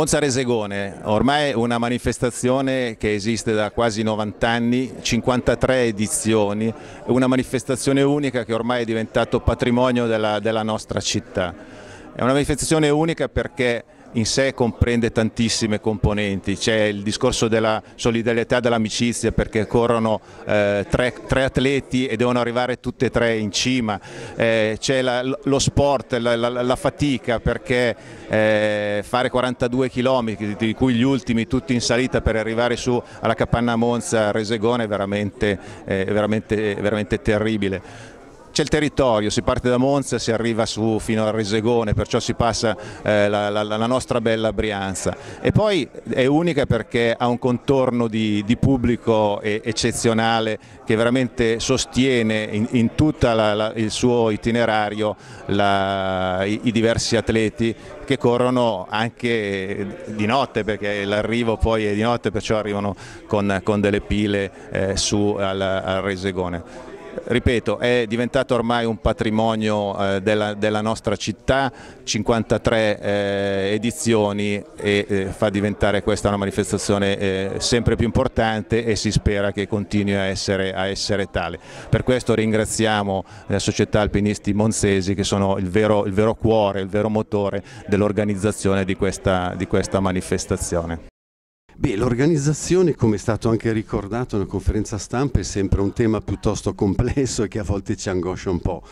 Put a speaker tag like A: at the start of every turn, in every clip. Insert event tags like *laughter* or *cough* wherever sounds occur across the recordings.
A: Monza Resegone, ormai una manifestazione che esiste da quasi 90 anni, 53 edizioni, una manifestazione unica che ormai è diventato patrimonio della, della nostra città. È una manifestazione unica perché in sé comprende tantissime componenti, c'è il discorso della solidarietà e dell'amicizia perché corrono eh, tre, tre, atleti e devono arrivare tutti e tre in cima, eh, c'è lo sport, la, la, la fatica perché eh, fare 42 km di cui gli ultimi tutti in salita per arrivare su alla Capanna Monza a Resegone è veramente, eh, veramente, veramente terribile c'è il territorio, si parte da Monza, si arriva su fino al Resegone, perciò si passa eh, la, la, la, nostra bella Brianza. E poi è unica perché ha un contorno di, di pubblico eccezionale che veramente sostiene in, in tutto il suo itinerario la, i, i diversi atleti che corrono anche di notte perché l'arrivo poi è di notte perciò arrivano con, con delle pile eh, su al, al Resegone ripeto, è diventato ormai un patrimonio eh, della, della, nostra città, 53 eh, edizioni e eh, fa diventare questa una manifestazione eh, sempre più importante e si spera che continui a essere, a essere, tale. Per questo ringraziamo eh, la società alpinisti monzesi che sono il vero, il vero cuore, il vero motore dell'organizzazione di, di questa manifestazione.
B: Beh, l'organizzazione, come è stato anche ricordato nella conferenza stampa, è sempre un tema piuttosto complesso e che a volte ci angoscia un po'.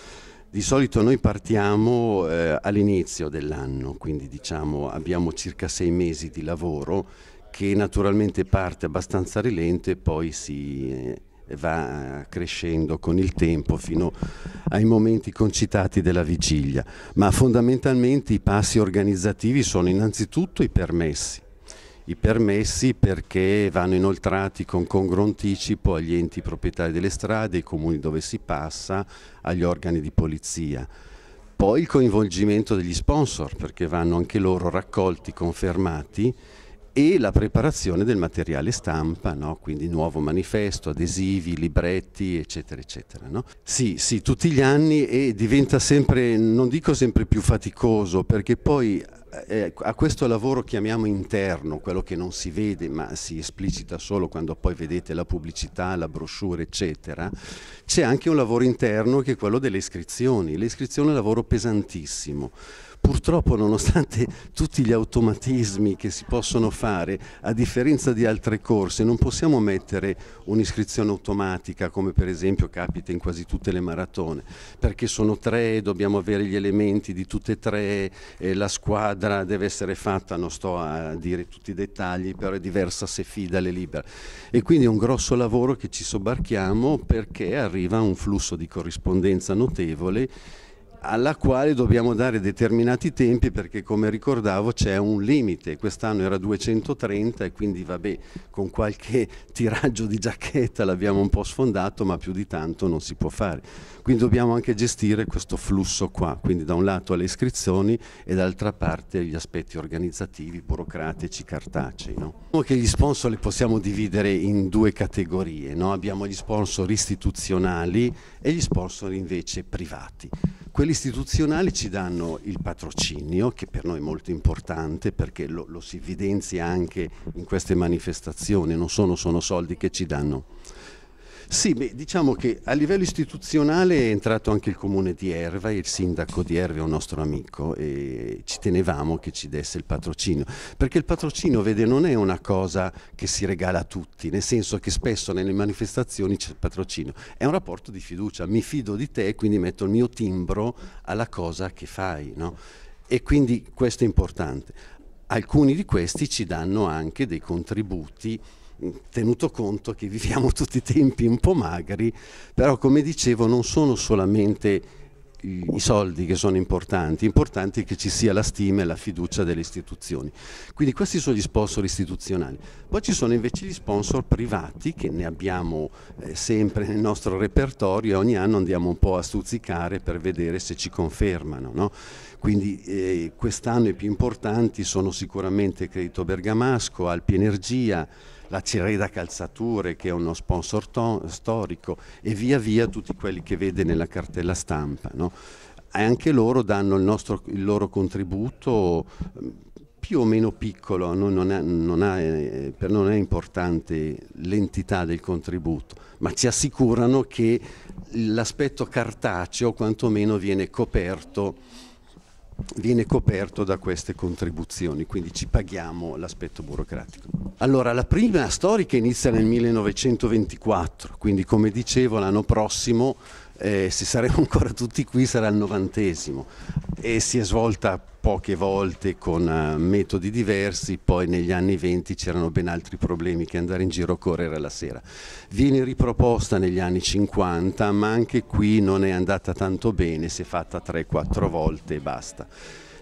B: Di solito noi partiamo eh, all'inizio dell'anno, quindi diciamo abbiamo circa sei mesi di lavoro che naturalmente parte abbastanza rilento e poi si eh, va eh, crescendo con il tempo fino ai momenti concitati della vigilia. Ma fondamentalmente i passi organizzativi sono innanzitutto i permessi i permessi perché vanno inoltrati con congruo agli enti proprietari delle strade, ai comuni dove si passa, agli organi di polizia. Poi il coinvolgimento degli sponsor perché vanno anche loro raccolti, confermati e la preparazione del materiale stampa, no? quindi nuovo manifesto, adesivi, libretti, eccetera, eccetera. No? Sì, sì, tutti gli anni e diventa sempre, non dico sempre più faticoso, perché poi eh, eh, a questo lavoro chiamiamo interno, quello che non si vede ma si esplicita solo quando poi vedete la pubblicità, la brochure eccetera, c'è anche un lavoro interno che è quello delle iscrizioni. Le iscrizioni è un lavoro pesantissimo. Purtroppo nonostante tutti gli automatismi che si possono fare, a differenza di altre corse, non possiamo mettere un'iscrizione automatica come per esempio capita in quasi tutte le maratone, perché sono tre, dobbiamo avere gli elementi di tutte e tre, eh, la squadra deve essere fatta, non sto a dire tutti i dettagli, però è diversa se fida fidale libera. E quindi è un grosso lavoro che ci sobbarchiamo perché arriva un flusso di corrispondenza notevole alla quale dobbiamo dare determinati tempi perché come ricordavo c'è un limite, quest'anno era 230 e quindi vabbè con qualche *laughs* tiraggio di giacchetta l'abbiamo un po' sfondato ma più di tanto non si può fare, quindi dobbiamo anche gestire questo flusso qua, quindi da un lato le iscrizioni e dall'altra parte gli aspetti organizzativi, burocratici, cartacei. No? Diciamo che gli sponsor li possiamo dividere in due categorie, no? abbiamo gli sponsor istituzionali e gli sponsor invece privati. Quelli istituzionali ci danno il patrocinio, che per noi è molto importante perché lo, lo si evidenzia anche in queste manifestazioni, non sono, sono soldi che ci danno sì, beh, diciamo che a livello istituzionale è entrato anche il comune di Erva, il sindaco di Erva è un nostro amico e ci tenevamo che ci desse il patrocinio, perché il patrocinio, vede, non è una cosa che si regala a tutti, nel senso che spesso nelle manifestazioni c'è il patrocinio, è un rapporto di fiducia, mi fido di te e quindi metto il mio timbro alla cosa che fai, no? E quindi questo è importante. Alcuni di questi ci danno anche dei contributi Mm, tenuto conto che viviamo tutti tempi un po' magri, però come dicevo non sono solamente i soldi che sono importanti, importante è che ci sia la stima e la fiducia delle istituzioni. Quindi questi sono gli sponsor istituzionali. Poi ci sono invece gli sponsor privati che ne abbiamo eh, sempre nel nostro repertorio e ogni anno andiamo un po' a stuzzicare per vedere se ci confermano. No? Quindi eh, quest'anno i più importanti sono sicuramente Credito Bergamasco, Alpi Energia, la Cereda Calzature che è uno sponsor storico e via via tutti quelli che vede nella cartella stampa. No? Anche loro danno il, nostro, il loro contributo mm, più o meno piccolo, non è, non è, eh, per noi non è importante l'entità del contributo, ma ci assicurano che l'aspetto cartaceo quantomeno viene coperto viene coperto da queste contribuzioni, quindi ci paghiamo l'aspetto burocratico. Allora, la prima storica inizia nel 1924, quindi come dicevo l'anno prossimo eh, se saremo *laughs* ancora tutti qui sarà il novantesimo e si è svolta poche volte con uh, metodi diversi, poi negli anni 20 c'erano ben altri problemi che andare in giro a correre la sera. Viene riproposta negli anni 50 ma anche qui non è andata tanto bene, si è fatta 3-4 volte e basta.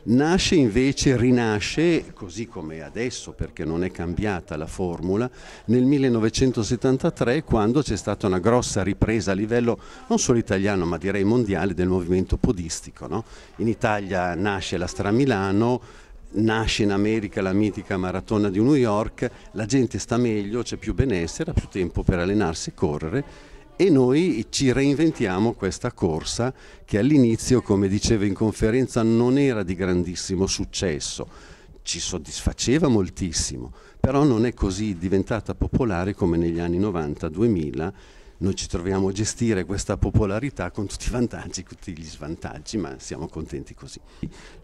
B: Nasce invece, rinasce, così come adesso perché non è cambiata la formula, nel 1973 quando c'è stata una grossa ripresa a livello non solo italiano ma direi mondiale del movimento podistico. No? In Italia nasce la Stramilano, nasce in America la mitica maratona di New York, la gente sta meglio, c'è più benessere, ha più tempo per allenarsi e correre e noi ci reinventiamo questa corsa che all'inizio, come dicevo in conferenza, non era di grandissimo successo, ci soddisfaceva moltissimo, però non è così diventata popolare come negli anni 90-2000 noi ci troviamo a gestire questa popolarità con tutti i vantaggi e tutti gli svantaggi, ma siamo contenti così.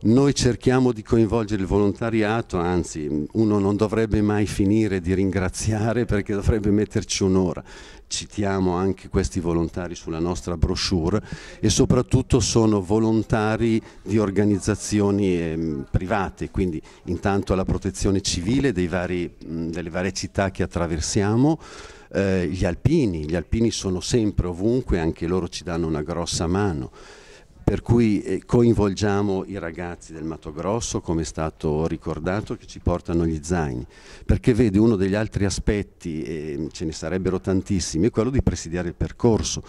B: Noi cerchiamo di coinvolgere il volontariato, anzi uno non dovrebbe mai finire di ringraziare perché dovrebbe metterci un'ora citiamo anche questi volontari sulla nostra brochure e soprattutto sono volontari di organizzazioni ehm, private, quindi intanto la protezione civile vari, delle varie città che attraversiamo, eh, gli alpini, gli alpini sono sempre ovunque, anche loro ci danno una grossa mano per cui eh, coinvolgiamo i ragazzi del Mato Grosso, come è stato ricordato, che ci portano gli zaini, perché vede uno degli altri aspetti, e ehm, ce ne sarebbero tantissimi, è quello di presidiare il percorso.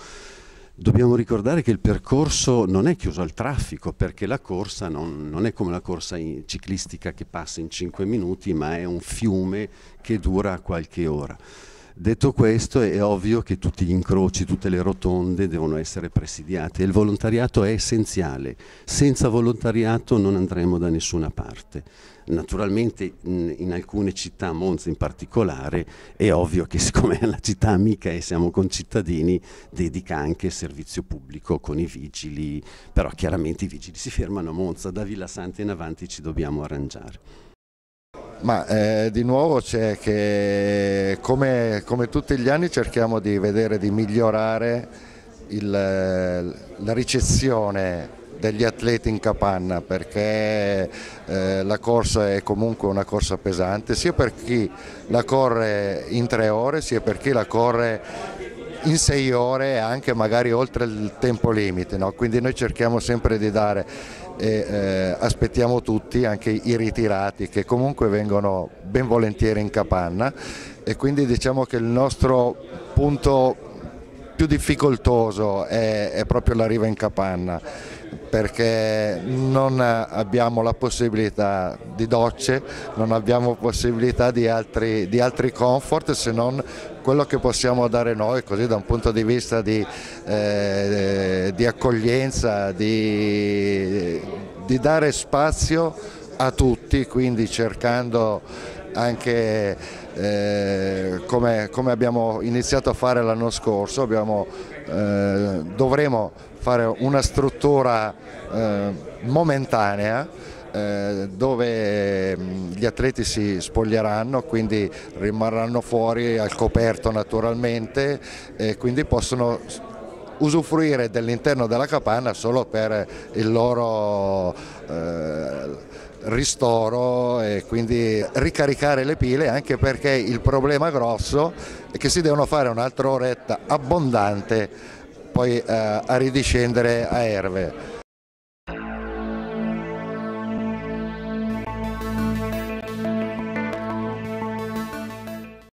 B: Dobbiamo ricordare che il percorso non è chiuso al traffico perché la corsa non, non è come la corsa ciclistica che passa in 5 minuti ma è un fiume che dura qualche ora. Detto questo è ovvio che tutti gli incroci, tutte le rotonde devono essere presidiate e il volontariato è essenziale, senza volontariato non andremo da nessuna parte. Naturalmente in alcune città, Monza in particolare, è ovvio che *laughs* siccome è una città amica e siamo concittadini, dedica anche servizio pubblico con i vigili, però chiaramente i vigili si fermano a Monza, da Villa Santa in avanti ci dobbiamo arrangiare.
C: Ma eh, di nuovo c'è che come, come, tutti gli anni cerchiamo di vedere di migliorare il, la ricezione degli atleti in capanna perché eh, la corsa è comunque una corsa pesante sia per chi la corre in tre ore sia per chi la corre in sei ore anche magari oltre il tempo limite, no? quindi noi cerchiamo sempre di dare e eh, eh, aspettiamo tutti, anche i ritirati che comunque vengono ben volentieri in capanna e quindi diciamo che il nostro punto più difficoltoso è, è proprio l'arrivo in capanna perché non abbiamo la possibilità di docce, non abbiamo possibilità di altri, di altri comfort se non quello che possiamo dare noi così da un punto di vista di, eh, di accoglienza, di, di dare spazio a tutti, quindi cercando anche eh, come, come, abbiamo iniziato a fare l'anno scorso, abbiamo, eh, dovremo fare una struttura eh, momentanea eh, dove mm, gli atleti si spoglieranno, quindi rimarranno fuori al coperto naturalmente e quindi possono usufruire dell'interno della capanna solo per il loro eh, ristoro e quindi ricaricare le pile anche perché il problema grosso è che si devono fare un'altra oretta abbondante poi eh, a ridiscendere a Erve